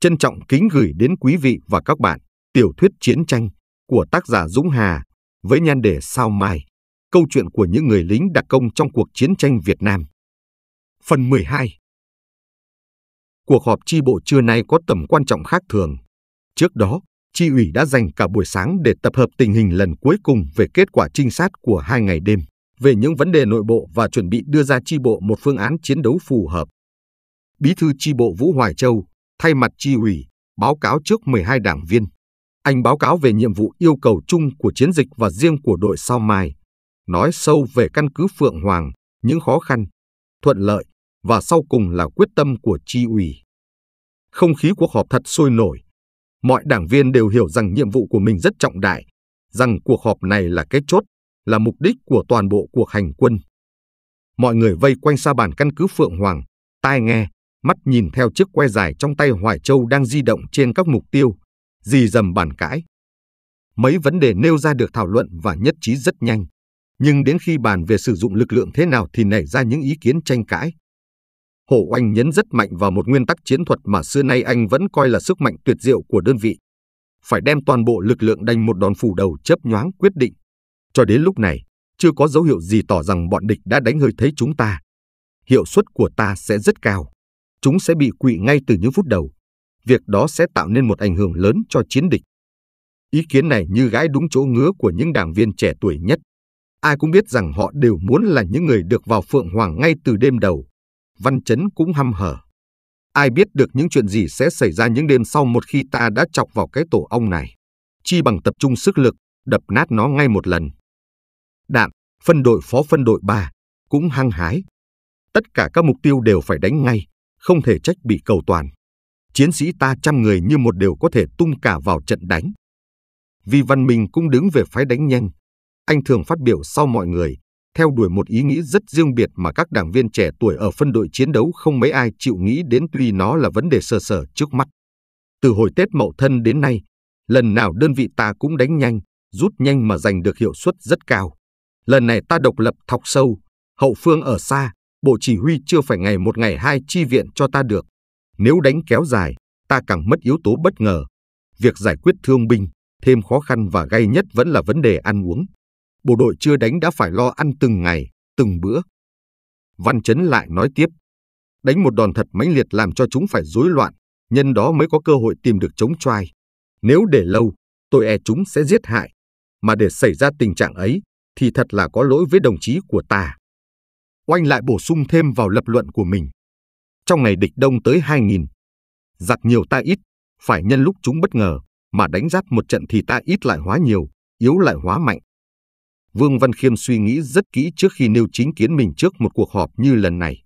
Trân trọng kính gửi đến quý vị và các bạn tiểu thuyết chiến tranh của tác giả Dũng Hà với nhan đề Sao Mai, câu chuyện của những người lính đặc công trong cuộc chiến tranh Việt Nam. Phần 12 Cuộc họp chi bộ trưa nay có tầm quan trọng khác thường. Trước đó, chi ủy đã dành cả buổi sáng để tập hợp tình hình lần cuối cùng về kết quả trinh sát của hai ngày đêm, về những vấn đề nội bộ và chuẩn bị đưa ra chi bộ một phương án chiến đấu phù hợp. Bí thư chi bộ Vũ Hoài Châu Thay mặt tri ủy, báo cáo trước 12 đảng viên, anh báo cáo về nhiệm vụ yêu cầu chung của chiến dịch và riêng của đội sao mai, nói sâu về căn cứ Phượng Hoàng, những khó khăn, thuận lợi và sau cùng là quyết tâm của tri ủy. Không khí cuộc họp thật sôi nổi. Mọi đảng viên đều hiểu rằng nhiệm vụ của mình rất trọng đại, rằng cuộc họp này là cái chốt, là mục đích của toàn bộ cuộc hành quân. Mọi người vây quanh xa bàn căn cứ Phượng Hoàng, tai nghe, mắt nhìn theo chiếc que dài trong tay Hoài Châu đang di động trên các mục tiêu, dì dầm bàn cãi. Mấy vấn đề nêu ra được thảo luận và nhất trí rất nhanh, nhưng đến khi bàn về sử dụng lực lượng thế nào thì nảy ra những ý kiến tranh cãi. Hồ Oanh nhấn rất mạnh vào một nguyên tắc chiến thuật mà xưa nay anh vẫn coi là sức mạnh tuyệt diệu của đơn vị. Phải đem toàn bộ lực lượng đánh một đòn phủ đầu chớp nhoáng quyết định. Cho đến lúc này, chưa có dấu hiệu gì tỏ rằng bọn địch đã đánh hơi thấy chúng ta. Hiệu suất của ta sẽ rất cao chúng sẽ bị quỵ ngay từ những phút đầu. Việc đó sẽ tạo nên một ảnh hưởng lớn cho chiến địch. Ý kiến này như gái đúng chỗ ngứa của những đảng viên trẻ tuổi nhất. Ai cũng biết rằng họ đều muốn là những người được vào Phượng Hoàng ngay từ đêm đầu. Văn Chấn cũng hăm hở. Ai biết được những chuyện gì sẽ xảy ra những đêm sau một khi ta đã chọc vào cái tổ ong này. Chi bằng tập trung sức lực, đập nát nó ngay một lần. Đạm, phân đội phó phân đội 3, cũng hăng hái. Tất cả các mục tiêu đều phải đánh ngay, không thể trách bị cầu toàn. Chiến sĩ ta trăm người như một đều có thể tung cả vào trận đánh. Vì Văn Minh cũng đứng về phái đánh nhanh. Anh thường phát biểu sau mọi người, theo đuổi một ý nghĩ rất riêng biệt mà các đảng viên trẻ tuổi ở phân đội chiến đấu không mấy ai chịu nghĩ đến tuy nó là vấn đề sơ sở trước mắt. Từ hồi Tết Mậu Thân đến nay, lần nào đơn vị ta cũng đánh nhanh, rút nhanh mà giành được hiệu suất rất cao. Lần này ta độc lập thọc sâu, hậu phương ở xa, bộ chỉ huy chưa phải ngày một ngày hai chi viện cho ta được. Nếu đánh kéo dài, ta càng mất yếu tố bất ngờ. Việc giải quyết thương binh, thêm khó khăn và gay nhất vẫn là vấn đề ăn uống. Bộ đội chưa đánh đã phải lo ăn từng ngày, từng bữa. Văn Chấn lại nói tiếp. Đánh một đòn thật mãnh liệt làm cho chúng phải rối loạn, nhân đó mới có cơ hội tìm được chống trai. Nếu để lâu, tôi e chúng sẽ giết hại. Mà để xảy ra tình trạng ấy, thì thật là có lỗi với đồng chí của ta. Oanh lại bổ sung thêm vào lập luận của mình. Trong ngày địch đông tới 2.000, giặc nhiều ta ít, phải nhân lúc chúng bất ngờ, mà đánh giáp một trận thì ta ít lại hóa nhiều, yếu lại hóa mạnh. Vương Văn Khiêm suy nghĩ rất kỹ trước khi nêu chính kiến mình trước một cuộc họp như lần này.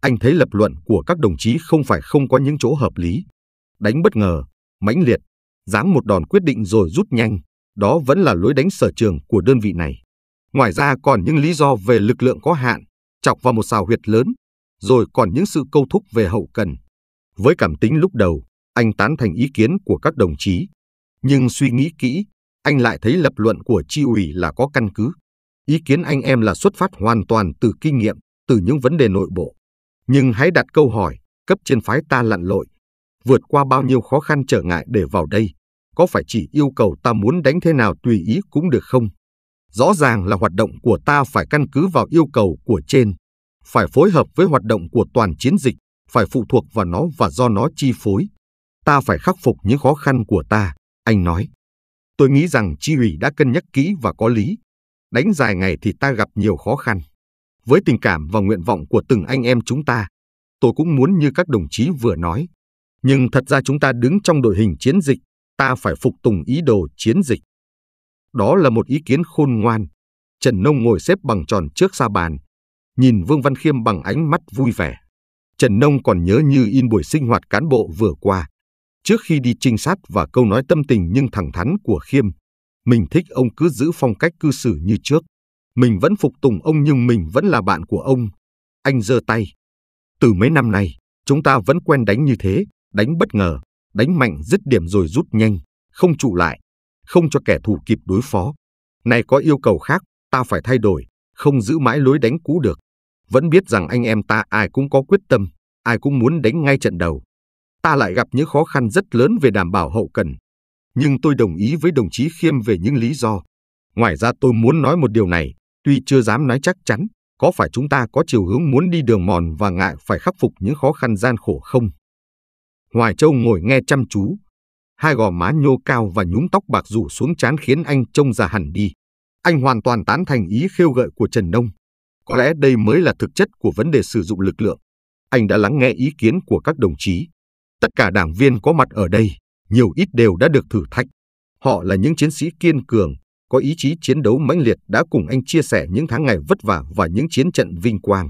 Anh thấy lập luận của các đồng chí không phải không có những chỗ hợp lý. Đánh bất ngờ, mãnh liệt, giáng một đòn quyết định rồi rút nhanh, đó vẫn là lối đánh sở trường của đơn vị này. Ngoài ra còn những lý do về lực lượng có hạn, chọc vào một xào huyệt lớn, rồi còn những sự câu thúc về hậu cần. Với cảm tính lúc đầu, anh tán thành ý kiến của các đồng chí. Nhưng suy nghĩ kỹ, anh lại thấy lập luận của chi ủy là có căn cứ. Ý kiến anh em là xuất phát hoàn toàn từ kinh nghiệm, từ những vấn đề nội bộ. Nhưng hãy đặt câu hỏi, cấp trên phái ta lặn lội, vượt qua bao nhiêu khó khăn trở ngại để vào đây, có phải chỉ yêu cầu ta muốn đánh thế nào tùy ý cũng được không? Rõ ràng là hoạt động của ta phải căn cứ vào yêu cầu của trên, phải phối hợp với hoạt động của toàn chiến dịch, phải phụ thuộc vào nó và do nó chi phối. Ta phải khắc phục những khó khăn của ta, anh nói. Tôi nghĩ rằng chi ủy đã cân nhắc kỹ và có lý. Đánh dài ngày thì ta gặp nhiều khó khăn. Với tình cảm và nguyện vọng của từng anh em chúng ta, tôi cũng muốn như các đồng chí vừa nói. Nhưng thật ra chúng ta đứng trong đội hình chiến dịch, ta phải phục tùng ý đồ chiến dịch. Đó là một ý kiến khôn ngoan. Trần Nông ngồi xếp bằng tròn trước sa bàn, nhìn Vương Văn Khiêm bằng ánh mắt vui vẻ. Trần Nông còn nhớ như in buổi sinh hoạt cán bộ vừa qua. Trước khi đi trinh sát và câu nói tâm tình nhưng thẳng thắn của Khiêm, mình thích ông cứ giữ phong cách cư xử như trước. Mình vẫn phục tùng ông nhưng mình vẫn là bạn của ông. Anh giơ tay. Từ mấy năm nay, chúng ta vẫn quen đánh như thế, đánh bất ngờ, đánh mạnh dứt điểm rồi rút nhanh, không trụ lại không cho kẻ thù kịp đối phó. Này có yêu cầu khác, ta phải thay đổi, không giữ mãi lối đánh cũ được. Vẫn biết rằng anh em ta ai cũng có quyết tâm, ai cũng muốn đánh ngay trận đầu. Ta lại gặp những khó khăn rất lớn về đảm bảo hậu cần. Nhưng tôi đồng ý với đồng chí Khiêm về những lý do. Ngoài ra tôi muốn nói một điều này, tuy chưa dám nói chắc chắn, có phải chúng ta có chiều hướng muốn đi đường mòn và ngại phải khắc phục những khó khăn gian khổ không? Hoài Châu ngồi nghe chăm chú, Hai gò má nhô cao và nhúm tóc bạc rủ xuống chán khiến anh trông già hẳn đi. Anh hoàn toàn tán thành ý khêu gợi của Trần Đông. Có lẽ đây mới là thực chất của vấn đề sử dụng lực lượng. Anh đã lắng nghe ý kiến của các đồng chí. Tất cả đảng viên có mặt ở đây, nhiều ít đều đã được thử thách. Họ là những chiến sĩ kiên cường, có ý chí chiến đấu mãnh liệt đã cùng anh chia sẻ những tháng ngày vất vả và những chiến trận vinh quang.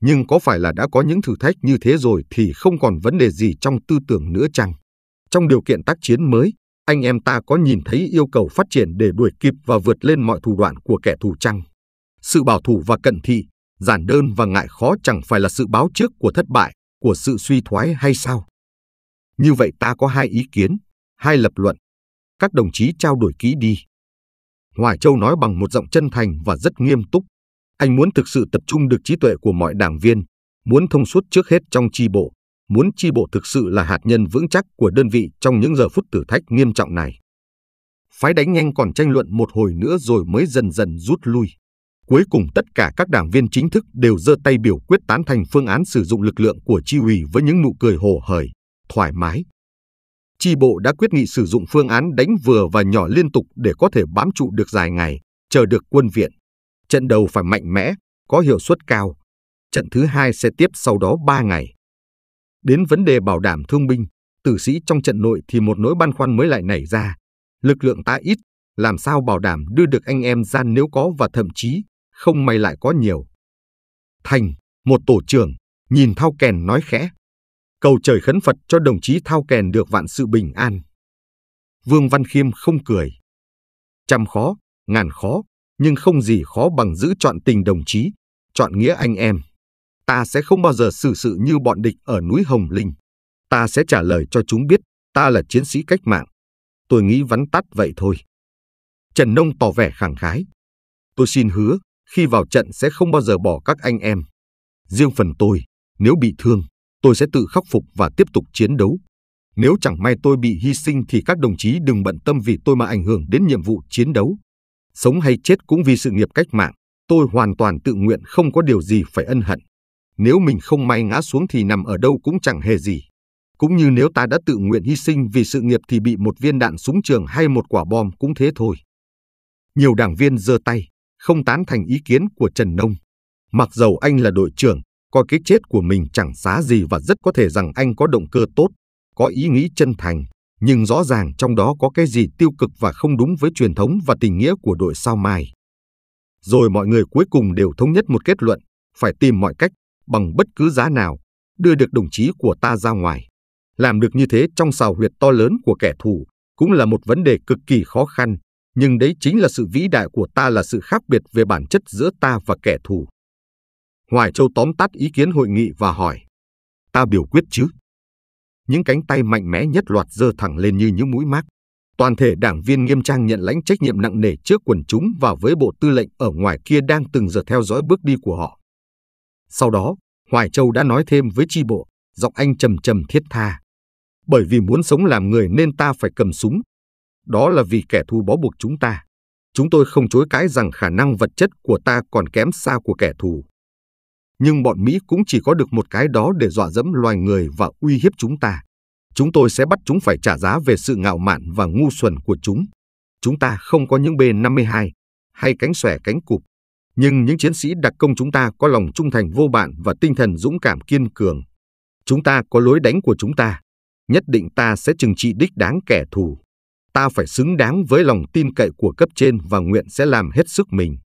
Nhưng có phải là đã có những thử thách như thế rồi thì không còn vấn đề gì trong tư tưởng nữa chăng? Trong điều kiện tác chiến mới, anh em ta có nhìn thấy yêu cầu phát triển để đuổi kịp và vượt lên mọi thủ đoạn của kẻ thù chăng? Sự bảo thủ và cận thị, giản đơn và ngại khó chẳng phải là sự báo trước của thất bại, của sự suy thoái hay sao? Như vậy ta có hai ý kiến, hai lập luận. Các đồng chí trao đổi kỹ đi. Hoài Châu nói bằng một giọng chân thành và rất nghiêm túc. Anh muốn thực sự tập trung được trí tuệ của mọi đảng viên, muốn thông suốt trước hết trong tri bộ, muốn chi bộ thực sự là hạt nhân vững chắc của đơn vị trong những giờ phút thử thách nghiêm trọng này. Phái đánh nhanh còn tranh luận một hồi nữa rồi mới dần dần rút lui. Cuối cùng tất cả các đảng viên chính thức đều giơ tay biểu quyết tán thành phương án sử dụng lực lượng của chi ủy với những nụ cười hồ hởi, thoải mái. Chi bộ đã quyết nghị sử dụng phương án đánh vừa và nhỏ liên tục để có thể bám trụ được dài ngày, chờ được quân viện. Trận đầu phải mạnh mẽ, có hiệu suất cao. Trận thứ hai sẽ tiếp sau đó 3 ngày. Đến vấn đề bảo đảm thương binh, tử sĩ trong trận nội thì một nỗi băn khoăn mới lại nảy ra. Lực lượng ta ít, làm sao bảo đảm đưa được anh em ra nếu có và thậm chí không may lại có nhiều. Thành, một tổ trưởng, nhìn Thao Kèn nói khẽ. Cầu trời khấn Phật cho đồng chí Thao Kèn được vạn sự bình an. Vương Văn Khiêm không cười. Trăm khó, ngàn khó, nhưng không gì khó bằng giữ chọn tình đồng chí, chọn nghĩa anh em ta sẽ không bao giờ xử sự như bọn địch ở núi Hồng Linh. Ta sẽ trả lời cho chúng biết, ta là chiến sĩ cách mạng. Tôi nghĩ vắn tắt vậy thôi. Trần Nông tỏ vẻ khẳng khái. Tôi xin hứa, khi vào trận sẽ không bao giờ bỏ các anh em. Riêng phần tôi, nếu bị thương, tôi sẽ tự khắc phục và tiếp tục chiến đấu. Nếu chẳng may tôi bị hy sinh thì các đồng chí đừng bận tâm vì tôi mà ảnh hưởng đến nhiệm vụ chiến đấu. Sống hay chết cũng vì sự nghiệp cách mạng, tôi hoàn toàn tự nguyện không có điều gì phải ân hận. Nếu mình không may ngã xuống thì nằm ở đâu cũng chẳng hề gì. Cũng như nếu ta đã tự nguyện hy sinh vì sự nghiệp thì bị một viên đạn súng trường hay một quả bom cũng thế thôi. Nhiều đảng viên giơ tay, không tán thành ý kiến của Trần Nông. Mặc dầu anh là đội trưởng, coi cái chết của mình chẳng xá gì và rất có thể rằng anh có động cơ tốt, có ý nghĩ chân thành, nhưng rõ ràng trong đó có cái gì tiêu cực và không đúng với truyền thống và tình nghĩa của đội sao mai. Rồi mọi người cuối cùng đều thống nhất một kết luận, phải tìm mọi cách bằng bất cứ giá nào, đưa được đồng chí của ta ra ngoài. Làm được như thế trong sào huyệt to lớn của kẻ thù cũng là một vấn đề cực kỳ khó khăn, nhưng đấy chính là sự vĩ đại của ta là sự khác biệt về bản chất giữa ta và kẻ thù. Hoài Châu tóm tắt ý kiến hội nghị và hỏi, ta biểu quyết chứ? Những cánh tay mạnh mẽ nhất loạt dơ thẳng lên như những mũi mác. Toàn thể đảng viên nghiêm trang nhận lãnh trách nhiệm nặng nề trước quần chúng và với bộ tư lệnh ở ngoài kia đang từng giờ theo dõi bước đi của họ. Sau đó, Hoài Châu đã nói thêm với chi bộ, giọng anh trầm trầm thiết tha. Bởi vì muốn sống làm người nên ta phải cầm súng. Đó là vì kẻ thù bó buộc chúng ta. Chúng tôi không chối cãi rằng khả năng vật chất của ta còn kém xa của kẻ thù. Nhưng bọn Mỹ cũng chỉ có được một cái đó để dọa dẫm loài người và uy hiếp chúng ta. Chúng tôi sẽ bắt chúng phải trả giá về sự ngạo mạn và ngu xuẩn của chúng. Chúng ta không có những B-52 hay cánh xòe cánh cụp nhưng những chiến sĩ đặc công chúng ta có lòng trung thành vô bạn và tinh thần dũng cảm kiên cường. Chúng ta có lối đánh của chúng ta, nhất định ta sẽ trừng trị đích đáng kẻ thù. Ta phải xứng đáng với lòng tin cậy của cấp trên và nguyện sẽ làm hết sức mình.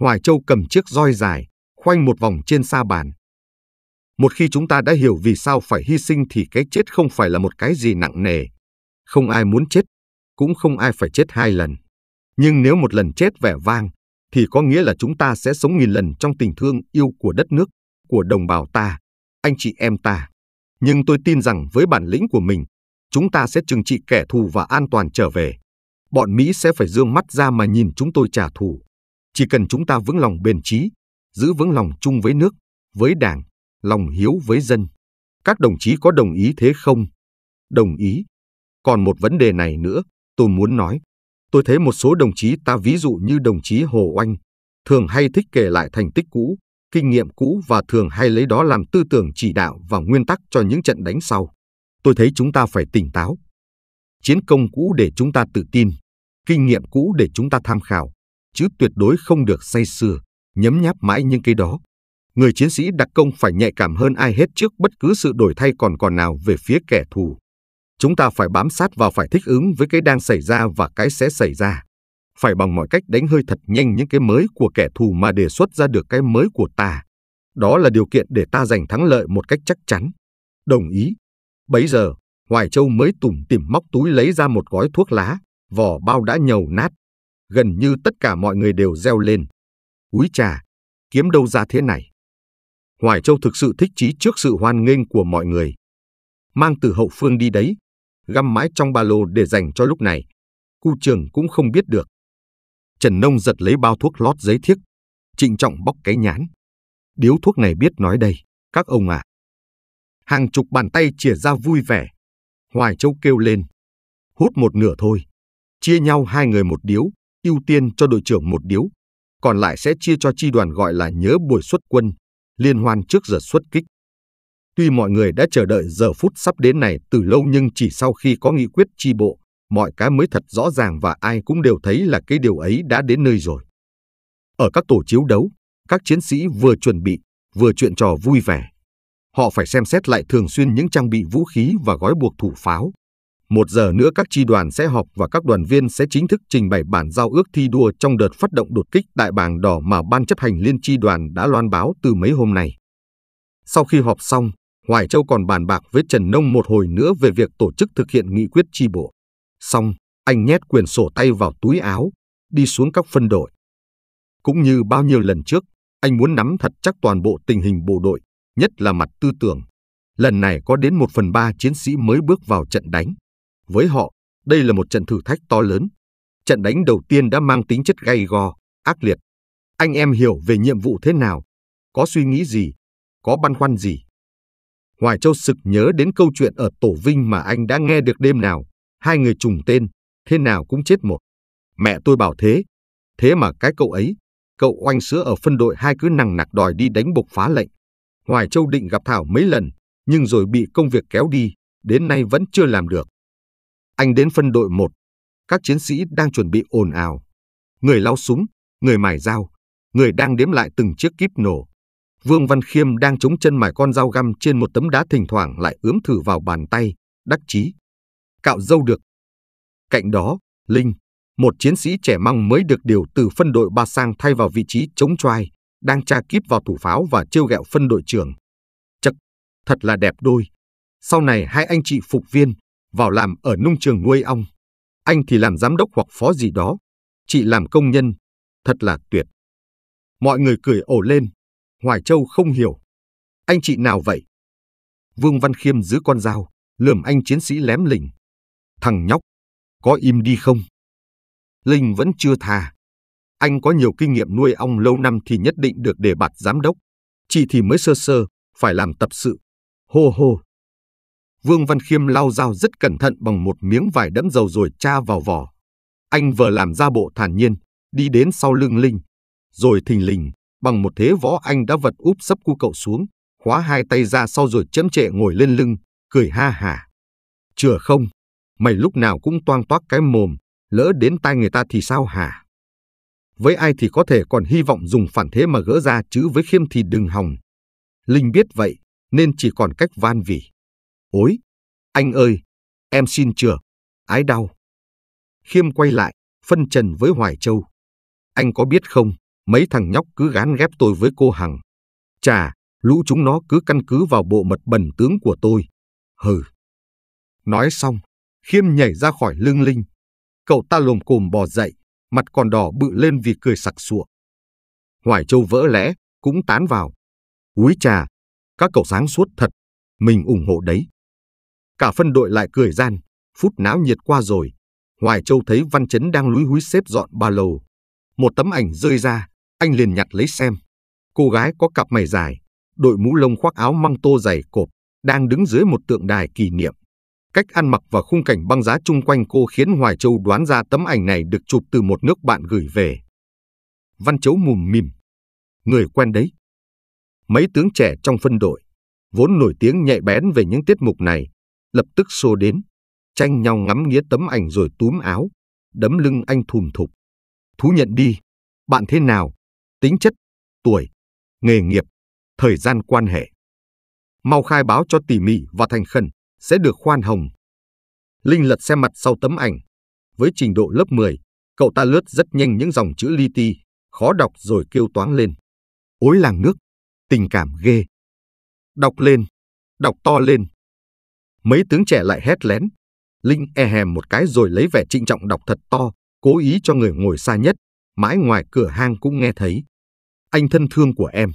Hoài Châu cầm chiếc roi dài, khoanh một vòng trên sa bàn. Một khi chúng ta đã hiểu vì sao phải hy sinh thì cái chết không phải là một cái gì nặng nề. Không ai muốn chết, cũng không ai phải chết hai lần. Nhưng nếu một lần chết vẻ vang, thì có nghĩa là chúng ta sẽ sống nghìn lần trong tình thương yêu của đất nước, của đồng bào ta, anh chị em ta. Nhưng tôi tin rằng với bản lĩnh của mình, chúng ta sẽ trừng trị kẻ thù và an toàn trở về. Bọn Mỹ sẽ phải dương mắt ra mà nhìn chúng tôi trả thù. Chỉ cần chúng ta vững lòng bền trí, giữ vững lòng chung với nước, với đảng, lòng hiếu với dân. Các đồng chí có đồng ý thế không? Đồng ý. Còn một vấn đề này nữa, tôi muốn nói. Tôi thấy một số đồng chí ta ví dụ như đồng chí Hồ Oanh, thường hay thích kể lại thành tích cũ, kinh nghiệm cũ và thường hay lấy đó làm tư tưởng chỉ đạo và nguyên tắc cho những trận đánh sau. Tôi thấy chúng ta phải tỉnh táo. Chiến công cũ để chúng ta tự tin, kinh nghiệm cũ để chúng ta tham khảo, chứ tuyệt đối không được say sưa, nhấm nháp mãi những cái đó. Người chiến sĩ đặc công phải nhạy cảm hơn ai hết trước bất cứ sự đổi thay còn còn nào về phía kẻ thù. Chúng ta phải bám sát và phải thích ứng với cái đang xảy ra và cái sẽ xảy ra. Phải bằng mọi cách đánh hơi thật nhanh những cái mới của kẻ thù mà đề xuất ra được cái mới của ta. Đó là điều kiện để ta giành thắng lợi một cách chắc chắn. Đồng ý. Bấy giờ, Hoài Châu mới tủm tìm móc túi lấy ra một gói thuốc lá, vỏ bao đã nhầu nát. Gần như tất cả mọi người đều reo lên. Úi trà, kiếm đâu ra thế này? Hoài Châu thực sự thích chí trước sự hoan nghênh của mọi người. Mang từ hậu phương đi đấy, găm mãi trong ba lô để dành cho lúc này. Cu trường cũng không biết được. Trần Nông giật lấy bao thuốc lót giấy thiếc, trịnh trọng bóc cái nhãn. Điếu thuốc này biết nói đây, các ông ạ. À. Hàng chục bàn tay chìa ra vui vẻ. Hoài Châu kêu lên. Hút một nửa thôi. Chia nhau hai người một điếu, ưu tiên cho đội trưởng một điếu. Còn lại sẽ chia cho chi đoàn gọi là nhớ buổi xuất quân, liên hoan trước giờ xuất kích. Tuy mọi người đã chờ đợi giờ phút sắp đến này từ lâu nhưng chỉ sau khi có nghị quyết chi bộ, mọi cái mới thật rõ ràng và ai cũng đều thấy là cái điều ấy đã đến nơi rồi. Ở các tổ chiếu đấu, các chiến sĩ vừa chuẩn bị, vừa chuyện trò vui vẻ. Họ phải xem xét lại thường xuyên những trang bị vũ khí và gói buộc thủ pháo. Một giờ nữa các chi đoàn sẽ họp và các đoàn viên sẽ chính thức trình bày bản giao ước thi đua trong đợt phát động đột kích đại bàng đỏ mà Ban chấp hành Liên chi đoàn đã loan báo từ mấy hôm nay. Sau khi họp xong, Hoài Châu còn bàn bạc với Trần Nông một hồi nữa về việc tổ chức thực hiện nghị quyết tri bộ. Xong, anh nhét quyển sổ tay vào túi áo, đi xuống các phân đội. Cũng như bao nhiêu lần trước, anh muốn nắm thật chắc toàn bộ tình hình bộ đội, nhất là mặt tư tưởng. Lần này có đến một phần ba chiến sĩ mới bước vào trận đánh. Với họ, đây là một trận thử thách to lớn. Trận đánh đầu tiên đã mang tính chất gay go, ác liệt. Anh em hiểu về nhiệm vụ thế nào, có suy nghĩ gì, có băn khoăn gì. Hoài Châu sực nhớ đến câu chuyện ở Tổ Vinh mà anh đã nghe được đêm nào, hai người trùng tên, thế nào cũng chết một. Mẹ tôi bảo thế, thế mà cái cậu ấy, cậu oanh sữa ở phân đội hai cứ nằng nặc đòi đi đánh bộc phá lệnh. Hoài Châu định gặp Thảo mấy lần, nhưng rồi bị công việc kéo đi, đến nay vẫn chưa làm được. Anh đến phân đội 1, các chiến sĩ đang chuẩn bị ồn ào. Người lau súng, người mài dao, người đang đếm lại từng chiếc kíp nổ, Vương Văn Khiêm đang chống chân mài con dao găm trên một tấm đá thỉnh thoảng lại ướm thử vào bàn tay, đắc chí. Cạo dâu được. Cạnh đó, Linh, một chiến sĩ trẻ măng mới được điều từ phân đội ba sang thay vào vị trí chống trai, đang tra kíp vào thủ pháo và trêu ghẹo phân đội trưởng. Chắc, thật là đẹp đôi. Sau này hai anh chị phục viên, vào làm ở nông trường nuôi ong. Anh thì làm giám đốc hoặc phó gì đó. Chị làm công nhân. Thật là tuyệt. Mọi người cười ổ lên, Hoài Châu không hiểu. Anh chị nào vậy? Vương Văn Khiêm giữ con dao, lườm anh chiến sĩ lém lỉnh. Thằng nhóc, có im đi không? Linh vẫn chưa tha. Anh có nhiều kinh nghiệm nuôi ong lâu năm thì nhất định được đề bạt giám đốc. Chị thì mới sơ sơ, phải làm tập sự. Hô hô. Vương Văn Khiêm lau dao rất cẩn thận bằng một miếng vải đẫm dầu rồi tra vào vỏ. Anh vừa làm ra bộ thản nhiên, đi đến sau lưng Linh. Rồi thình lình, bằng một thế võ anh đã vật úp sấp cu cậu xuống, khóa hai tay ra sau rồi chấm trệ ngồi lên lưng, cười ha hả. Chừa không, mày lúc nào cũng toang toác cái mồm, lỡ đến tai người ta thì sao hả? Với ai thì có thể còn hy vọng dùng phản thế mà gỡ ra chứ với khiêm thì đừng hòng. Linh biết vậy nên chỉ còn cách van vỉ. Ôi, anh ơi, em xin chừa, ái đau. Khiêm quay lại, phân trần với Hoài Châu. Anh có biết không, mấy thằng nhóc cứ gán ghép tôi với cô Hằng. Chà, lũ chúng nó cứ căn cứ vào bộ mật bẩn tướng của tôi. Hừ. Nói xong, Khiêm nhảy ra khỏi lưng linh. Cậu ta lồm cồm bò dậy, mặt còn đỏ bự lên vì cười sặc sụa. Hoài Châu vỡ lẽ, cũng tán vào. Úi trà, các cậu sáng suốt thật, mình ủng hộ đấy. Cả phân đội lại cười gian, phút náo nhiệt qua rồi. Hoài Châu thấy Văn Chấn đang lúi húi xếp dọn ba lầu. Một tấm ảnh rơi ra, anh liền nhặt lấy xem. Cô gái có cặp mày dài, đội mũ lông khoác áo măng tô dày cộp, đang đứng dưới một tượng đài kỷ niệm. Cách ăn mặc và khung cảnh băng giá chung quanh cô khiến Hoài Châu đoán ra tấm ảnh này được chụp từ một nước bạn gửi về. Văn Chấu mùm mỉm. Người quen đấy. Mấy tướng trẻ trong phân đội, vốn nổi tiếng nhạy bén về những tiết mục này, lập tức xô đến, tranh nhau ngắm nghía tấm ảnh rồi túm áo, đấm lưng anh thùm thục. Thú nhận đi, bạn thế nào? tính chất, tuổi, nghề nghiệp, thời gian quan hệ. Mau khai báo cho tỉ mỉ và thành khẩn sẽ được khoan hồng. Linh lật xem mặt sau tấm ảnh. Với trình độ lớp 10, cậu ta lướt rất nhanh những dòng chữ li ti, khó đọc rồi kêu toáng lên. Ối làng nước, tình cảm ghê. Đọc lên, đọc to lên. Mấy tướng trẻ lại hét lén. Linh e hèm một cái rồi lấy vẻ trịnh trọng đọc thật to, cố ý cho người ngồi xa nhất, mãi ngoài cửa hang cũng nghe thấy. Anh thân thương của em.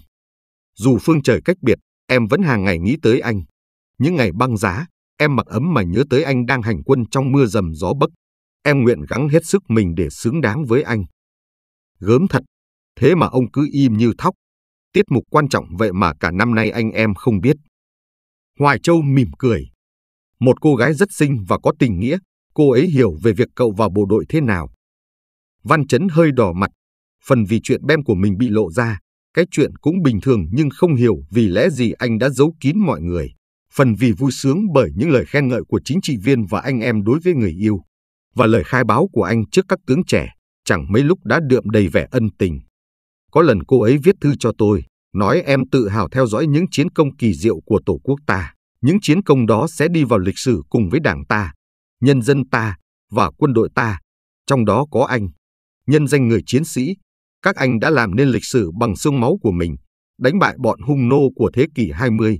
Dù phương trời cách biệt, em vẫn hàng ngày nghĩ tới anh. Những ngày băng giá, em mặc ấm mà nhớ tới anh đang hành quân trong mưa dầm gió bấc. Em nguyện gắng hết sức mình để xứng đáng với anh. Gớm thật, thế mà ông cứ im như thóc. Tiết mục quan trọng vậy mà cả năm nay anh em không biết. Hoài Châu mỉm cười. Một cô gái rất xinh và có tình nghĩa, cô ấy hiểu về việc cậu vào bộ đội thế nào. Văn Chấn hơi đỏ mặt, phần vì chuyện bem của mình bị lộ ra, cái chuyện cũng bình thường nhưng không hiểu vì lẽ gì anh đã giấu kín mọi người, phần vì vui sướng bởi những lời khen ngợi của chính trị viên và anh em đối với người yêu, và lời khai báo của anh trước các tướng trẻ, chẳng mấy lúc đã đượm đầy vẻ ân tình. Có lần cô ấy viết thư cho tôi, nói em tự hào theo dõi những chiến công kỳ diệu của Tổ quốc ta, những chiến công đó sẽ đi vào lịch sử cùng với đảng ta, nhân dân ta và quân đội ta, trong đó có anh. Nhân danh người chiến sĩ, các anh đã làm nên lịch sử bằng xương máu của mình, đánh bại bọn hung nô của thế kỷ 20,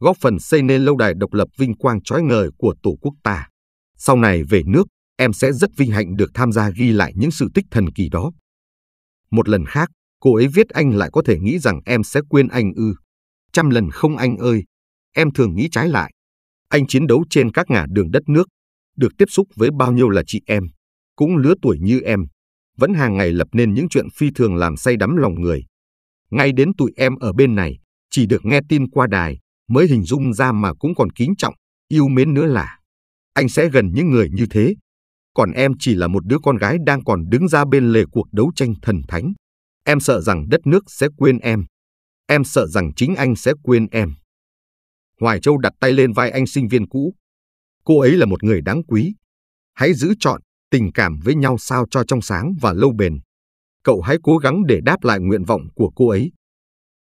góp phần xây nên lâu đài độc lập vinh quang trói ngời của Tổ quốc ta. Sau này về nước, em sẽ rất vinh hạnh được tham gia ghi lại những sự tích thần kỳ đó. Một lần khác, cô ấy viết anh lại có thể nghĩ rằng em sẽ quên anh ư. Trăm lần không anh ơi, em thường nghĩ trái lại. Anh chiến đấu trên các ngả đường đất nước, được tiếp xúc với bao nhiêu là chị em, cũng lứa tuổi như em, vẫn hàng ngày lập nên những chuyện phi thường làm say đắm lòng người. Ngay đến tụi em ở bên này, chỉ được nghe tin qua đài, mới hình dung ra mà cũng còn kính trọng, yêu mến nữa là. Anh sẽ gần những người như thế. Còn em chỉ là một đứa con gái đang còn đứng ra bên lề cuộc đấu tranh thần thánh. Em sợ rằng đất nước sẽ quên em. Em sợ rằng chính anh sẽ quên em. Hoài Châu đặt tay lên vai anh sinh viên cũ. Cô ấy là một người đáng quý. Hãy giữ chọn, tình cảm với nhau sao cho trong sáng và lâu bền. Cậu hãy cố gắng để đáp lại nguyện vọng của cô ấy.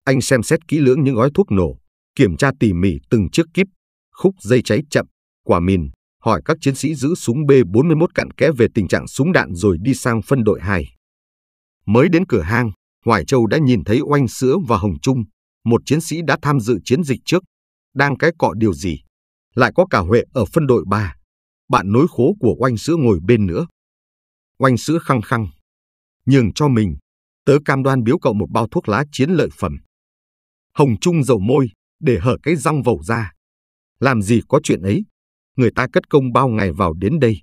Anh xem xét kỹ lưỡng những gói thuốc nổ, kiểm tra tỉ mỉ từng chiếc kíp, khúc dây cháy chậm, quả mìn, hỏi các chiến sĩ giữ súng B41 cặn kẽ về tình trạng súng đạn rồi đi sang phân đội 2. Mới đến cửa hang, Hoài Châu đã nhìn thấy Oanh Sữa và Hồng Trung, một chiến sĩ đã tham dự chiến dịch trước, đang cái cọ điều gì. Lại có cả Huệ ở phân đội 3 bạn nối khố của oanh sữa ngồi bên nữa. Oanh sữa khăng khăng. Nhường cho mình, tớ cam đoan biếu cậu một bao thuốc lá chiến lợi phẩm. Hồng Trung dầu môi, để hở cái răng vẩu ra. Làm gì có chuyện ấy, người ta cất công bao ngày vào đến đây.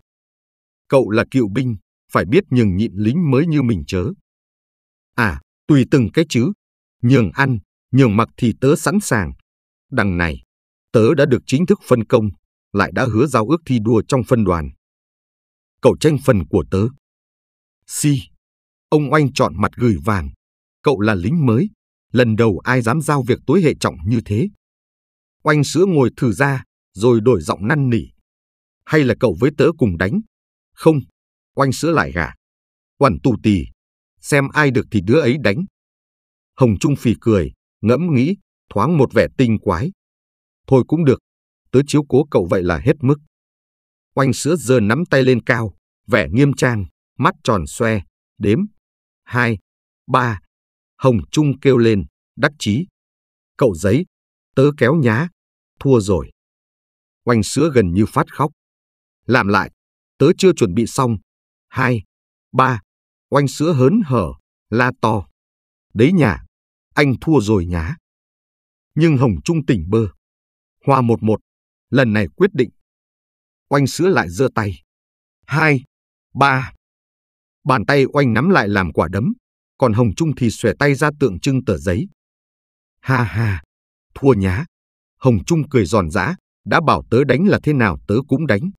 Cậu là cựu binh, phải biết nhường nhịn lính mới như mình chớ. À, tùy từng cái chứ, nhường ăn, nhường mặc thì tớ sẵn sàng. Đằng này, tớ đã được chính thức phân công lại đã hứa giao ước thi đua trong phân đoàn. Cậu tranh phần của tớ. Si, ông oanh chọn mặt gửi vàng. Cậu là lính mới, lần đầu ai dám giao việc tối hệ trọng như thế. Oanh sữa ngồi thử ra, rồi đổi giọng năn nỉ. Hay là cậu với tớ cùng đánh? Không, oanh sữa lại gà. Quản tù tì, xem ai được thì đứa ấy đánh. Hồng Trung phì cười, ngẫm nghĩ, thoáng một vẻ tinh quái. Thôi cũng được, tớ chiếu cố cậu vậy là hết mức. Oanh sữa giờ nắm tay lên cao, vẻ nghiêm trang, mắt tròn xoe, đếm. Hai, ba. Hồng Trung kêu lên, đắc chí. Cậu giấy, tớ kéo nhá, thua rồi. Oanh sữa gần như phát khóc. Làm lại, tớ chưa chuẩn bị xong. Hai, ba. Oanh sữa hớn hở, la to. Đấy nhà anh thua rồi nhá. Nhưng Hồng Trung tỉnh bơ. hoa một một, Lần này quyết định. Oanh sữa lại giơ tay. Hai, ba. Bàn tay oanh nắm lại làm quả đấm, còn Hồng Trung thì xòe tay ra tượng trưng tờ giấy. Ha ha, thua nhá. Hồng Trung cười giòn giã, đã bảo tớ đánh là thế nào tớ cũng đánh.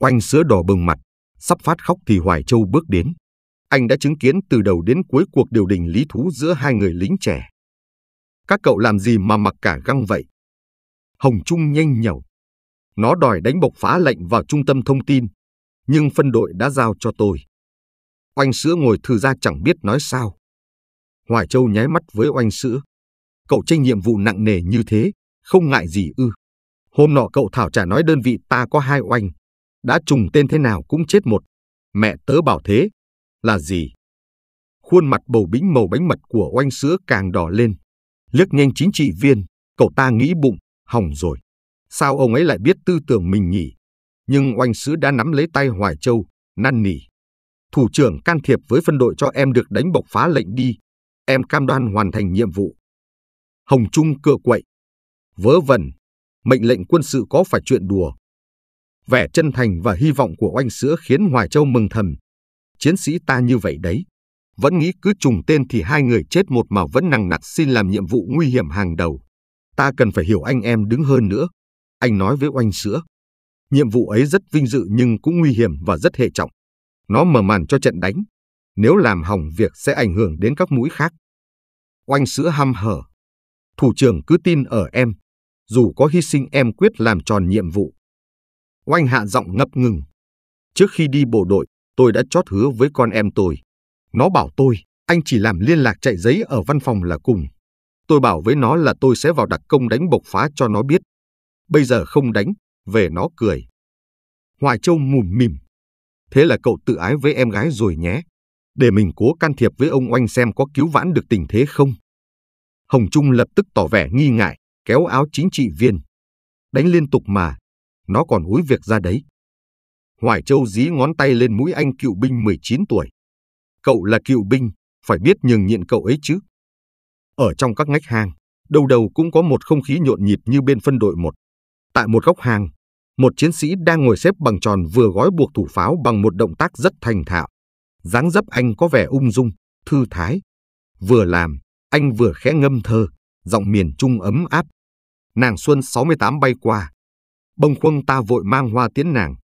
Oanh sữa đỏ bừng mặt, sắp phát khóc thì Hoài Châu bước đến. Anh đã chứng kiến từ đầu đến cuối cuộc điều đình lý thú giữa hai người lính trẻ. Các cậu làm gì mà mặc cả găng vậy? Hồng Trung nhanh nhẩu. Nó đòi đánh bộc phá lệnh vào trung tâm thông tin, nhưng phân đội đã giao cho tôi. Oanh Sữa ngồi thư ra chẳng biết nói sao. Hoài Châu nháy mắt với Oanh Sữa. Cậu tranh nhiệm vụ nặng nề như thế, không ngại gì ư. Hôm nọ cậu Thảo trả nói đơn vị ta có hai Oanh. Đã trùng tên thế nào cũng chết một. Mẹ tớ bảo thế. Là gì? Khuôn mặt bầu bĩnh màu bánh mật của Oanh Sữa càng đỏ lên. Liếc nhanh chính trị viên, cậu ta nghĩ bụng hỏng rồi. Sao ông ấy lại biết tư tưởng mình nhỉ? Nhưng oanh sứ đã nắm lấy tay Hoài Châu, năn nỉ. Thủ trưởng can thiệp với phân đội cho em được đánh bộc phá lệnh đi. Em cam đoan hoàn thành nhiệm vụ. Hồng Trung cựa quậy. Vớ vẩn, mệnh lệnh quân sự có phải chuyện đùa. Vẻ chân thành và hy vọng của oanh sứ khiến Hoài Châu mừng thầm. Chiến sĩ ta như vậy đấy. Vẫn nghĩ cứ trùng tên thì hai người chết một mà vẫn nặng nặc xin làm nhiệm vụ nguy hiểm hàng đầu. Ta cần phải hiểu anh em đứng hơn nữa. Anh nói với oanh sữa. Nhiệm vụ ấy rất vinh dự nhưng cũng nguy hiểm và rất hệ trọng. Nó mở màn cho trận đánh. Nếu làm hỏng việc sẽ ảnh hưởng đến các mũi khác. Oanh sữa hăm hở. Thủ trưởng cứ tin ở em. Dù có hy sinh em quyết làm tròn nhiệm vụ. Oanh hạ giọng ngập ngừng. Trước khi đi bộ đội, tôi đã chót hứa với con em tôi. Nó bảo tôi, anh chỉ làm liên lạc chạy giấy ở văn phòng là cùng. Tôi bảo với nó là tôi sẽ vào đặc công đánh bộc phá cho nó biết. Bây giờ không đánh, về nó cười. Hoài Châu mùm mỉm. Thế là cậu tự ái với em gái rồi nhé. Để mình cố can thiệp với ông oanh xem có cứu vãn được tình thế không. Hồng Trung lập tức tỏ vẻ nghi ngại, kéo áo chính trị viên. Đánh liên tục mà, nó còn úi việc ra đấy. Hoài Châu dí ngón tay lên mũi anh cựu binh 19 tuổi. Cậu là cựu binh, phải biết nhường nhịn cậu ấy chứ. Ở trong các ngách hang, đầu đầu cũng có một không khí nhộn nhịp như bên phân đội một. Tại một góc hang, một chiến sĩ đang ngồi xếp bằng tròn vừa gói buộc thủ pháo bằng một động tác rất thành thạo. dáng dấp anh có vẻ ung dung, thư thái. Vừa làm, anh vừa khẽ ngâm thơ, giọng miền trung ấm áp. Nàng xuân 68 bay qua. Bông khuâng ta vội mang hoa tiến nàng.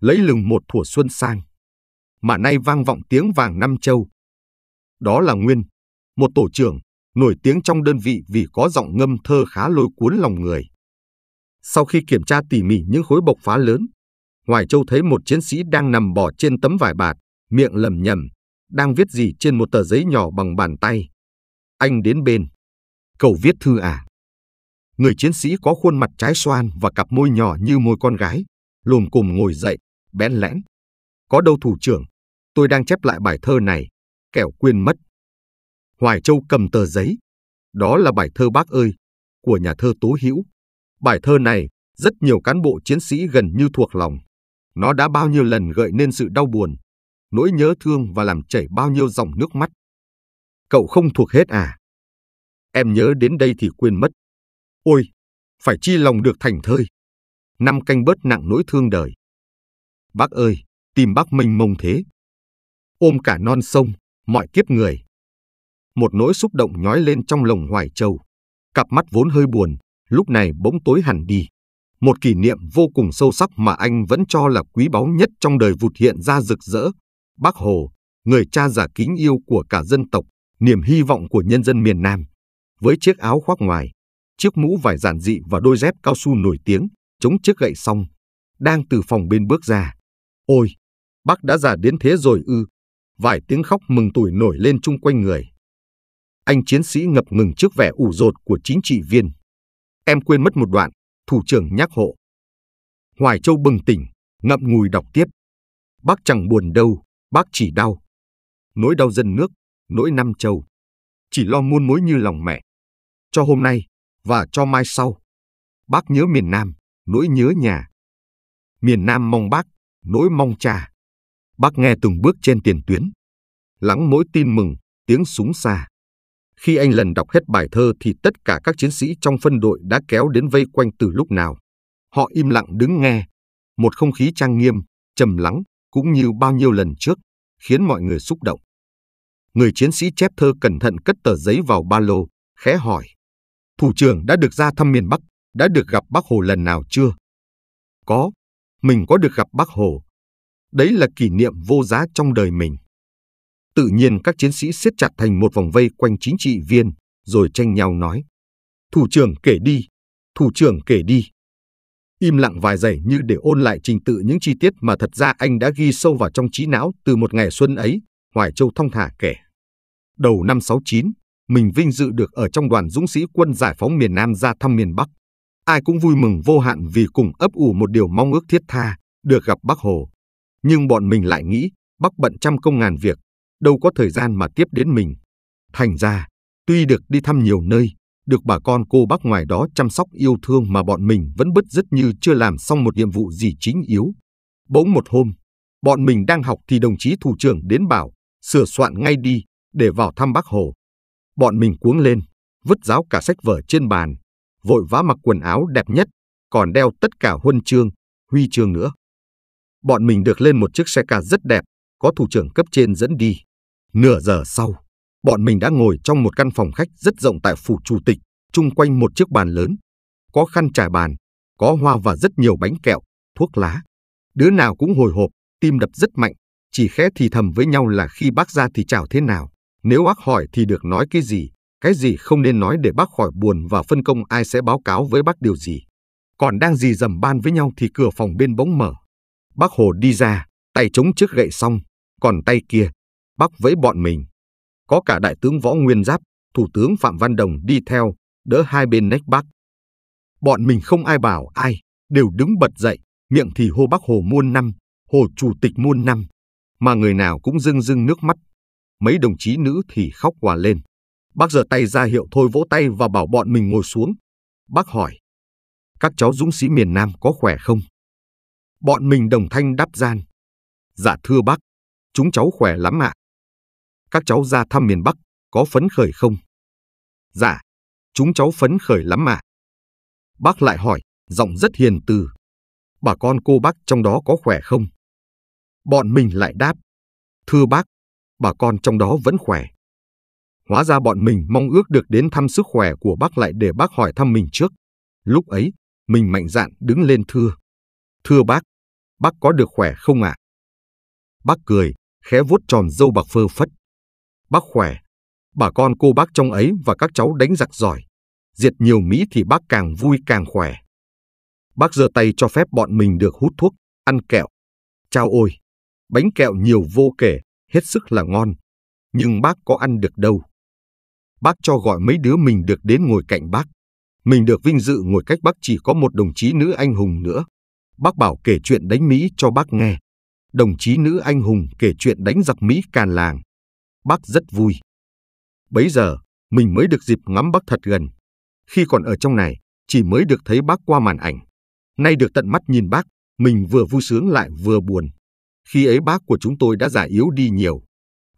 Lấy lừng một thủa xuân sang. Mà nay vang vọng tiếng vàng năm châu. Đó là Nguyên, một tổ trưởng, nổi tiếng trong đơn vị vì có giọng ngâm thơ khá lôi cuốn lòng người. Sau khi kiểm tra tỉ mỉ những khối bộc phá lớn, ngoài Châu thấy một chiến sĩ đang nằm bò trên tấm vải bạt, miệng lầm nhầm, đang viết gì trên một tờ giấy nhỏ bằng bàn tay. Anh đến bên. Cậu viết thư à? Người chiến sĩ có khuôn mặt trái xoan và cặp môi nhỏ như môi con gái, lồm cồm ngồi dậy, bén lẽn. Có đâu thủ trưởng, tôi đang chép lại bài thơ này, kẻo quên mất Hoài Châu cầm tờ giấy. Đó là bài thơ Bác ơi của nhà thơ Tố Hữu. Bài thơ này rất nhiều cán bộ chiến sĩ gần như thuộc lòng. Nó đã bao nhiêu lần gợi nên sự đau buồn, nỗi nhớ thương và làm chảy bao nhiêu dòng nước mắt. Cậu không thuộc hết à? Em nhớ đến đây thì quên mất. Ôi, phải chi lòng được thành thơi. Năm canh bớt nặng nỗi thương đời. Bác ơi, tìm bác mình mông thế. Ôm cả non sông, mọi kiếp người một nỗi xúc động nhói lên trong lồng Hoài Châu. Cặp mắt vốn hơi buồn, lúc này bỗng tối hẳn đi. Một kỷ niệm vô cùng sâu sắc mà anh vẫn cho là quý báu nhất trong đời vụt hiện ra rực rỡ. Bác Hồ, người cha giả kính yêu của cả dân tộc, niềm hy vọng của nhân dân miền Nam. Với chiếc áo khoác ngoài, chiếc mũ vải giản dị và đôi dép cao su nổi tiếng, chống chiếc gậy xong, đang từ phòng bên bước ra. Ôi, bác đã già đến thế rồi ư. Vài tiếng khóc mừng tuổi nổi lên chung quanh người. Anh chiến sĩ ngập ngừng trước vẻ ủ rột của chính trị viên. Em quên mất một đoạn, thủ trưởng nhắc hộ. Hoài Châu bừng tỉnh, ngậm ngùi đọc tiếp. Bác chẳng buồn đâu, bác chỉ đau. Nỗi đau dân nước, nỗi năm châu. Chỉ lo muôn mối như lòng mẹ. Cho hôm nay và cho mai sau. Bác nhớ miền Nam, nỗi nhớ nhà. Miền Nam mong bác, nỗi mong cha. Bác nghe từng bước trên tiền tuyến. Lắng mỗi tin mừng, tiếng súng xa. Khi anh lần đọc hết bài thơ thì tất cả các chiến sĩ trong phân đội đã kéo đến vây quanh từ lúc nào. Họ im lặng đứng nghe, một không khí trang nghiêm, trầm lắng, cũng như bao nhiêu lần trước, khiến mọi người xúc động. Người chiến sĩ chép thơ cẩn thận cất tờ giấy vào ba lô, khẽ hỏi. Thủ trưởng đã được ra thăm miền Bắc, đã được gặp bác Hồ lần nào chưa? Có, mình có được gặp bác Hồ. Đấy là kỷ niệm vô giá trong đời mình. Tự nhiên các chiến sĩ siết chặt thành một vòng vây quanh chính trị viên, rồi tranh nhau nói. Thủ trưởng kể đi, thủ trưởng kể đi. Im lặng vài giây như để ôn lại trình tự những chi tiết mà thật ra anh đã ghi sâu vào trong trí não từ một ngày xuân ấy, Hoài Châu thong thả kể. Đầu năm 69, mình vinh dự được ở trong đoàn dũng sĩ quân giải phóng miền Nam ra thăm miền Bắc. Ai cũng vui mừng vô hạn vì cùng ấp ủ một điều mong ước thiết tha, được gặp Bác Hồ. Nhưng bọn mình lại nghĩ, Bác bận trăm công ngàn việc, đâu có thời gian mà tiếp đến mình. Thành ra, tuy được đi thăm nhiều nơi, được bà con cô bác ngoài đó chăm sóc yêu thương mà bọn mình vẫn bứt rứt như chưa làm xong một nhiệm vụ gì chính yếu. Bỗng một hôm, bọn mình đang học thì đồng chí thủ trưởng đến bảo, sửa soạn ngay đi, để vào thăm bác Hồ. Bọn mình cuống lên, vứt giáo cả sách vở trên bàn, vội vã mặc quần áo đẹp nhất, còn đeo tất cả huân chương, huy chương nữa. Bọn mình được lên một chiếc xe ca rất đẹp, có thủ trưởng cấp trên dẫn đi. Nửa giờ sau, bọn mình đã ngồi trong một căn phòng khách rất rộng tại phủ chủ tịch, chung quanh một chiếc bàn lớn. Có khăn trải bàn, có hoa và rất nhiều bánh kẹo, thuốc lá. Đứa nào cũng hồi hộp, tim đập rất mạnh, chỉ khẽ thì thầm với nhau là khi bác ra thì chào thế nào, nếu bác hỏi thì được nói cái gì, cái gì không nên nói để bác khỏi buồn và phân công ai sẽ báo cáo với bác điều gì. Còn đang gì dầm ban với nhau thì cửa phòng bên bỗng mở. Bác Hồ đi ra, tay chống trước gậy xong, còn tay kia bắc với bọn mình. Có cả Đại tướng Võ Nguyên Giáp, Thủ tướng Phạm Văn Đồng đi theo, đỡ hai bên nách bắc. Bọn mình không ai bảo ai, đều đứng bật dậy, miệng thì hô bác Hồ muôn năm, Hồ Chủ tịch muôn năm, mà người nào cũng rưng rưng nước mắt. Mấy đồng chí nữ thì khóc hòa lên. Bác giở tay ra hiệu thôi vỗ tay và bảo bọn mình ngồi xuống. Bác hỏi, các cháu dũng sĩ miền Nam có khỏe không? Bọn mình đồng thanh đáp gian. Dạ thưa bác, chúng cháu khỏe lắm ạ. À các cháu ra thăm miền Bắc, có phấn khởi không? Dạ, chúng cháu phấn khởi lắm mà. Bác lại hỏi, giọng rất hiền từ. Bà con cô bác trong đó có khỏe không? Bọn mình lại đáp, thưa bác, bà con trong đó vẫn khỏe. Hóa ra bọn mình mong ước được đến thăm sức khỏe của bác lại để bác hỏi thăm mình trước. Lúc ấy, mình mạnh dạn đứng lên thưa. Thưa bác, bác có được khỏe không ạ? À? Bác cười, khẽ vuốt tròn dâu bạc phơ phất bác khỏe, bà con cô bác trong ấy và các cháu đánh giặc giỏi, diệt nhiều Mỹ thì bác càng vui càng khỏe. Bác giơ tay cho phép bọn mình được hút thuốc, ăn kẹo. Chao ôi, bánh kẹo nhiều vô kể, hết sức là ngon, nhưng bác có ăn được đâu. Bác cho gọi mấy đứa mình được đến ngồi cạnh bác. Mình được vinh dự ngồi cách bác chỉ có một đồng chí nữ anh hùng nữa. Bác bảo kể chuyện đánh Mỹ cho bác nghe. Đồng chí nữ anh hùng kể chuyện đánh giặc Mỹ càn làng bác rất vui. Bấy giờ, mình mới được dịp ngắm bác thật gần. Khi còn ở trong này, chỉ mới được thấy bác qua màn ảnh. Nay được tận mắt nhìn bác, mình vừa vui sướng lại vừa buồn. Khi ấy bác của chúng tôi đã già yếu đi nhiều.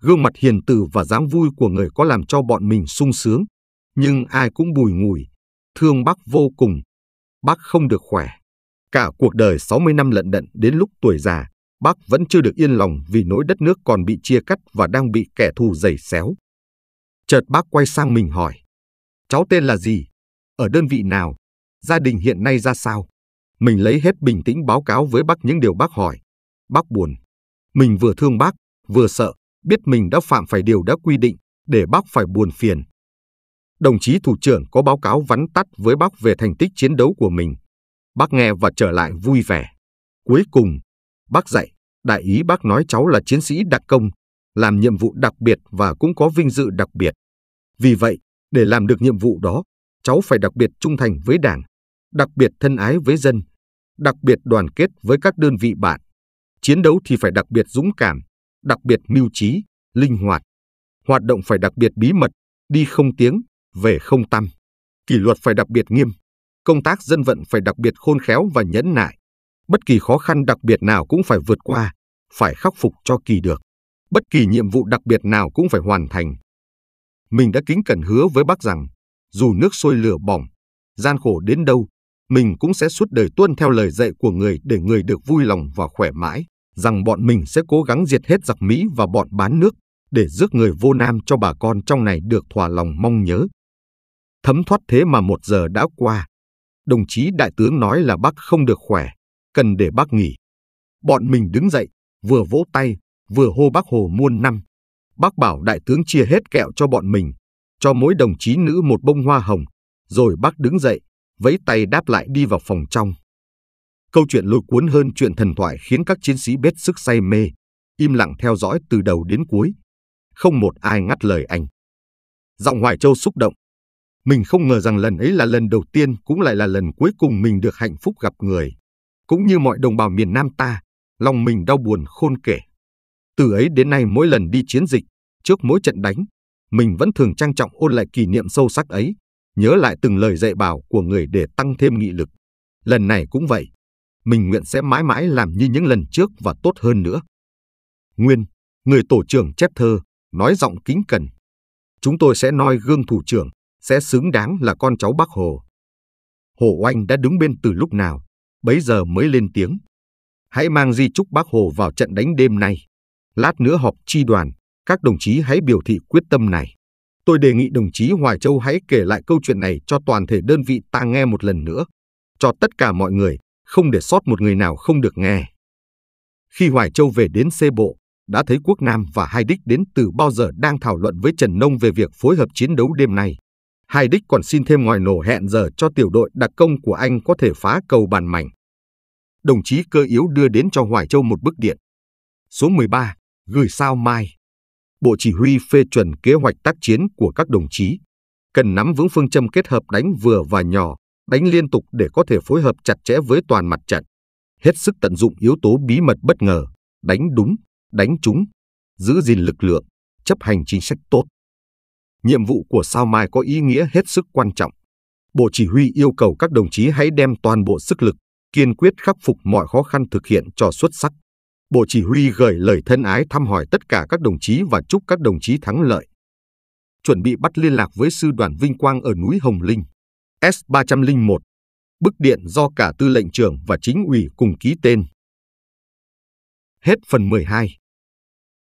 Gương mặt hiền từ và dáng vui của người có làm cho bọn mình sung sướng. Nhưng ai cũng bùi ngùi, thương bác vô cùng. Bác không được khỏe. Cả cuộc đời 60 năm lận đận đến lúc tuổi già, bác vẫn chưa được yên lòng vì nỗi đất nước còn bị chia cắt và đang bị kẻ thù giày xéo. Chợt bác quay sang mình hỏi, cháu tên là gì? Ở đơn vị nào? Gia đình hiện nay ra sao? Mình lấy hết bình tĩnh báo cáo với bác những điều bác hỏi. Bác buồn. Mình vừa thương bác, vừa sợ, biết mình đã phạm phải điều đã quy định, để bác phải buồn phiền. Đồng chí thủ trưởng có báo cáo vắn tắt với bác về thành tích chiến đấu của mình. Bác nghe và trở lại vui vẻ. Cuối cùng, Bác dạy, đại ý bác nói cháu là chiến sĩ đặc công, làm nhiệm vụ đặc biệt và cũng có vinh dự đặc biệt. Vì vậy, để làm được nhiệm vụ đó, cháu phải đặc biệt trung thành với Đảng, đặc biệt thân ái với dân, đặc biệt đoàn kết với các đơn vị bạn. Chiến đấu thì phải đặc biệt dũng cảm, đặc biệt mưu trí, linh hoạt. Hoạt động phải đặc biệt bí mật, đi không tiếng, về không tâm. Kỷ luật phải đặc biệt nghiêm, công tác dân vận phải đặc biệt khôn khéo và nhẫn nại. Bất kỳ khó khăn đặc biệt nào cũng phải vượt qua, phải khắc phục cho kỳ được. Bất kỳ nhiệm vụ đặc biệt nào cũng phải hoàn thành. Mình đã kính cẩn hứa với bác rằng, dù nước sôi lửa bỏng, gian khổ đến đâu, mình cũng sẽ suốt đời tuân theo lời dạy của người để người được vui lòng và khỏe mãi, rằng bọn mình sẽ cố gắng diệt hết giặc Mỹ và bọn bán nước để rước người vô nam cho bà con trong này được thỏa lòng mong nhớ. Thấm thoát thế mà một giờ đã qua. Đồng chí đại tướng nói là bác không được khỏe, cần để bác nghỉ. Bọn mình đứng dậy, vừa vỗ tay, vừa hô bác Hồ muôn năm. Bác bảo đại tướng chia hết kẹo cho bọn mình, cho mỗi đồng chí nữ một bông hoa hồng, rồi bác đứng dậy, vẫy tay đáp lại đi vào phòng trong. Câu chuyện lôi cuốn hơn chuyện thần thoại khiến các chiến sĩ bết sức say mê, im lặng theo dõi từ đầu đến cuối. Không một ai ngắt lời anh. Giọng Hoài Châu xúc động. Mình không ngờ rằng lần ấy là lần đầu tiên cũng lại là lần cuối cùng mình được hạnh phúc gặp người cũng như mọi đồng bào miền Nam ta, lòng mình đau buồn khôn kể. Từ ấy đến nay mỗi lần đi chiến dịch, trước mỗi trận đánh, mình vẫn thường trang trọng ôn lại kỷ niệm sâu sắc ấy, nhớ lại từng lời dạy bảo của người để tăng thêm nghị lực. Lần này cũng vậy, mình nguyện sẽ mãi mãi làm như những lần trước và tốt hơn nữa. Nguyên, người tổ trưởng chép thơ, nói giọng kính cẩn. Chúng tôi sẽ noi gương thủ trưởng, sẽ xứng đáng là con cháu Bác Hồ. Hồ Oanh đã đứng bên từ lúc nào, bấy giờ mới lên tiếng. Hãy mang di trúc bác Hồ vào trận đánh đêm nay. Lát nữa họp chi đoàn, các đồng chí hãy biểu thị quyết tâm này. Tôi đề nghị đồng chí Hoài Châu hãy kể lại câu chuyện này cho toàn thể đơn vị ta nghe một lần nữa. Cho tất cả mọi người, không để sót một người nào không được nghe. Khi Hoài Châu về đến C Bộ, đã thấy Quốc Nam và Hai Đích đến từ bao giờ đang thảo luận với Trần Nông về việc phối hợp chiến đấu đêm nay. Hai đích còn xin thêm ngoài nổ hẹn giờ cho tiểu đội đặc công của anh có thể phá cầu bàn mảnh. Đồng chí cơ yếu đưa đến cho Hoài Châu một bức điện. Số 13, gửi sao mai. Bộ chỉ huy phê chuẩn kế hoạch tác chiến của các đồng chí. Cần nắm vững phương châm kết hợp đánh vừa và nhỏ, đánh liên tục để có thể phối hợp chặt chẽ với toàn mặt trận. Hết sức tận dụng yếu tố bí mật bất ngờ, đánh đúng, đánh trúng, giữ gìn lực lượng, chấp hành chính sách tốt nhiệm vụ của sao mai có ý nghĩa hết sức quan trọng. Bộ chỉ huy yêu cầu các đồng chí hãy đem toàn bộ sức lực, kiên quyết khắc phục mọi khó khăn thực hiện cho xuất sắc. Bộ chỉ huy gửi lời thân ái thăm hỏi tất cả các đồng chí và chúc các đồng chí thắng lợi. Chuẩn bị bắt liên lạc với sư đoàn Vinh Quang ở núi Hồng Linh. S301 Bức điện do cả tư lệnh trưởng và chính ủy cùng ký tên. Hết phần 12